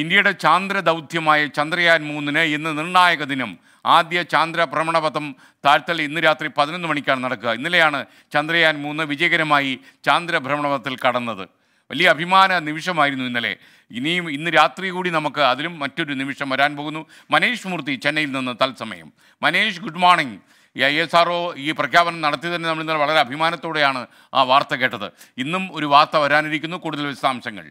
ഇന്ത്യയുടെ ചാന്ദ്ര ദൗത്യമായ ചന്ദ്രയാൻ മൂന്നിന് ഇന്ന് നിർണായക ദിനം ആദ്യ ചാന്ദ്ര ഭ്രമണപഥം താഴ്ത്തൽ ഇന്ന് രാത്രി പതിനൊന്ന് മണിക്കാണ് നടക്കുക ഇന്നലെയാണ് ചന്ദ്രയാൻ മൂന്ന് വിജയകരമായി ചാന്ദ്ര ഭ്രമണപഥത്തിൽ കടന്നത് വലിയ അഭിമാന നിമിഷമായിരുന്നു ഇന്നലെ ഇനിയും ഇന്ന് രാത്രി കൂടി നമുക്ക് അതിലും മറ്റൊരു നിമിഷം വരാൻ പോകുന്നു മനേഷ് മൂർത്തി ചെന്നൈയിൽ നിന്ന് തത്സമയം Manesh good morning I S R ഈ പ്രഖ്യാപനം നടത്തി തന്നെ നമ്മൾ ഇന്നലെ വളരെ അഭിമാനത്തോടെയാണ് ആ വാർത്ത കേട്ടത് ഇന്നും ഒരു വാർത്ത വരാനിരിക്കുന്നു കൂടുതൽ വിശദാംശങ്ങൾ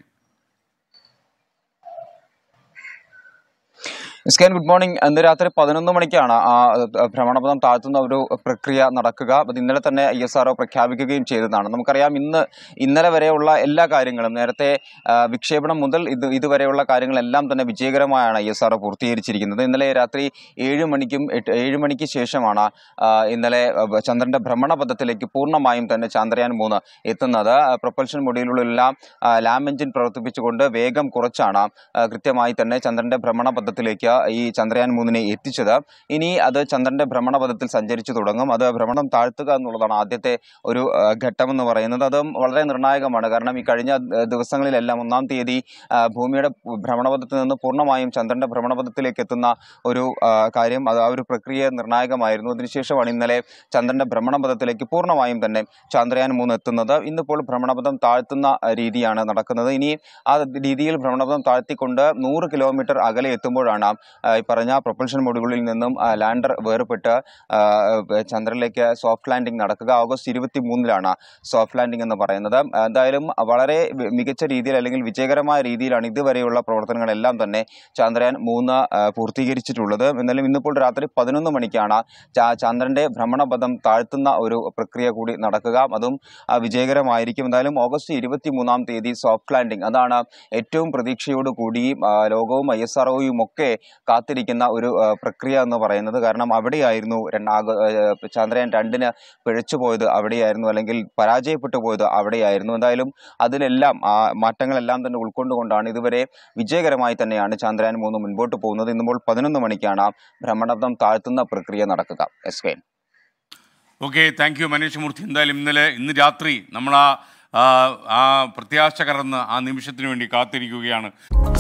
ഇസ്കാൻ ഗുഡ് മോർണിംഗ് ഇന്ന് രാത്രി പതിനൊന്ന് മണിക്കാണ് ആ ഭ്രമണപഥം താഴ്ത്തുന്ന ഒരു പ്രക്രിയ നടക്കുക അത് ഇന്നലെ തന്നെ ഐ എസ് ആർ പ്രഖ്യാപിക്കുകയും ചെയ്തതാണ് നമുക്കറിയാം ഇന്ന് ഇന്നലെ വരെയുള്ള എല്ലാ കാര്യങ്ങളും നേരത്തെ വിക്ഷേപണം മുതൽ ഇത് ഇതുവരെയുള്ള കാര്യങ്ങളെല്ലാം തന്നെ വിജയകരമായാണ് ഐ എസ് ആർ പൂർത്തീകരിച്ചിരിക്കുന്നത് ഇന്നലെ രാത്രി ഏഴ് മണിക്കും ഏഴ് മണിക്ക് ശേഷമാണ് ഇന്നലെ ചന്ദ്രൻ്റെ ഭ്രമണപഥത്തിലേക്ക് പൂർണ്ണമായും തന്നെ ചന്ദ്രയാൻ മൂന്ന് എത്തുന്നത് പ്രൊപ്പൽഷൻ മൊഡ്യൂളുകളെല്ലാം ലാം എഞ്ചിൻ പ്രവർത്തിപ്പിച്ചുകൊണ്ട് വേഗം കുറച്ചാണ് കൃത്യമായി തന്നെ ചന്ദ്രൻ്റെ ഭ്രമണപഥത്തിലേക്ക് ഈ ചന്ദ്രയാൻ മൂന്നിനെ എത്തിച്ചത് ഇനി അത് ചന്ദ്രന്റെ ഭ്രമണപഥത്തിൽ സഞ്ചരിച്ചു തുടങ്ങും അത് ഭ്രമണം താഴ്ത്തുക എന്നുള്ളതാണ് ആദ്യത്തെ ഒരു ഘട്ടമെന്ന് പറയുന്നത് അതും വളരെ നിർണായകമാണ് കാരണം ഈ കഴിഞ്ഞ ദിവസങ്ങളിലെല്ലാം ഒന്നാം തീയതി ഭൂമിയുടെ ഭ്രമണപഥത്തിൽ നിന്ന് പൂർണ്ണമായും ചന്ദ്രന്റെ ഭ്രമണപഥത്തിലേക്ക് എത്തുന്ന ഒരു കാര്യം അത് ആ ഒരു പ്രക്രിയ നിർണായകമായിരുന്നു അതിനുശേഷമാണ് ഇന്നലെ ചന്ദ്രന്റെ ഭ്രമണപഥത്തിലേക്ക് പൂർണ്ണമായും തന്നെ ചന്ദ്രയാൻ മൂന്ന് എത്തുന്നത് ഇന്നിപ്പോൾ ഭ്രമണപഥം താഴ്ത്തുന്ന രീതിയാണ് നടക്കുന്നത് ഇനി ആ രീതിയിൽ ഭ്രമണപഥം താഴ്ത്തിക്കൊണ്ട് നൂറ് കിലോമീറ്റർ അകലെ എത്തുമ്പോഴാണ് ഈ പറഞ്ഞ പ്രൊപ്പൽഷൻ മോഡുകളിൽ നിന്നും ലാൻഡർ വേർപെട്ട് ചന്ദ്രനിലേക്ക് സോഫ്റ്റ് ലാൻഡിംഗ് നടക്കുക ഓഗസ്റ്റ് ഇരുപത്തി മൂന്നിലാണ് സോഫ്റ്റ് ലാൻഡിംഗ് എന്ന് പറയുന്നത് എന്തായാലും വളരെ മികച്ച രീതിയിൽ അല്ലെങ്കിൽ വിജയകരമായ രീതിയിലാണ് ഇതുവരെയുള്ള പ്രവർത്തനങ്ങളെല്ലാം തന്നെ ചന്ദ്രയാൻ മൂന്ന് പൂർത്തീകരിച്ചിട്ടുള്ളത് എന്നാലും ഇന്നിപ്പോൾ രാത്രി പതിനൊന്ന് മണിക്കാണ് ചന്ദ്രൻ്റെ ഭ്രമണപഥം താഴ്ത്തുന്ന ഒരു പ്രക്രിയ കൂടി നടക്കുക അതും വിജയകരമായിരിക്കും എന്തായാലും ഓഗസ്റ്റ് ഇരുപത്തി മൂന്നാം തീയതി സോഫ്റ്റ് ലാൻഡിംഗ് അതാണ് ഏറ്റവും പ്രതീക്ഷയോടുകൂടി ലോകവും ഐ എസ് ആർ ഒക്കെ കാത്തിരിക്കുന്ന ഒരു പ്രക്രിയ എന്ന് പറയുന്നത് കാരണം അവിടെയായിരുന്നു രണ്ടാക ചന്ദ്രയാൻ രണ്ടിന് പിഴച്ചു പോയത് അവിടെയായിരുന്നു അല്ലെങ്കിൽ പരാജയപ്പെട്ടു പോയത് അവിടെയായിരുന്നു എന്തായാലും അതിലെല്ലാം ആ മാറ്റങ്ങളെല്ലാം തന്നെ ഉൾക്കൊണ്ടുകൊണ്ടാണ് ഇതുവരെ വിജയകരമായി തന്നെയാണ് ചന്ദ്രയാൻ മൂന്ന് മുൻപോട്ട് പോകുന്നത് ഇന്നുമ്പോൾ പതിനൊന്ന് മണിക്കാണ് ഭ്രമണപഥം താഴ്ത്തുന്ന പ്രക്രിയ നടക്കുക S K okay thank you Manish Murthy എന്തായാലും ഇന്നലെ ഇന്ന് രാത്രി നമ്മൾ ആ പ്രത്യാശ കറന്ന് ആ നിമിഷത്തിന് വേണ്ടി കാത്തിരിക്കുകയാണ്